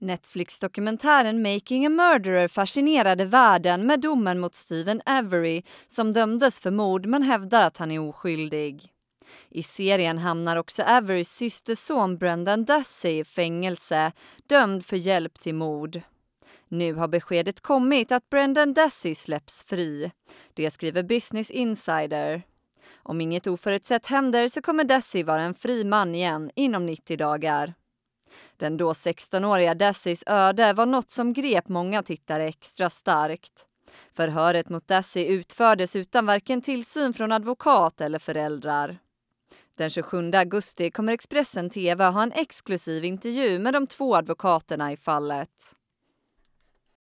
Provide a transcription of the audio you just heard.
Netflix-dokumentären Making a Murderer fascinerade världen med domen mot Steven Avery som dömdes för mord men hävdar att han är oskyldig. I serien hamnar också Averys systerson Brendan Dassey i fängelse, dömd för hjälp till mord. Nu har beskedet kommit att Brendan Dassey släpps fri. Det skriver Business Insider. Om inget oförutsett händer så kommer Dassey vara en fri man igen inom 90 dagar. Den då 16-åriga Dassys öde var något som grep många tittare extra starkt. Förhöret mot Dassy utfördes utan varken tillsyn från advokat eller föräldrar. Den 27 augusti kommer Expressen TV ha en exklusiv intervju med de två advokaterna i fallet.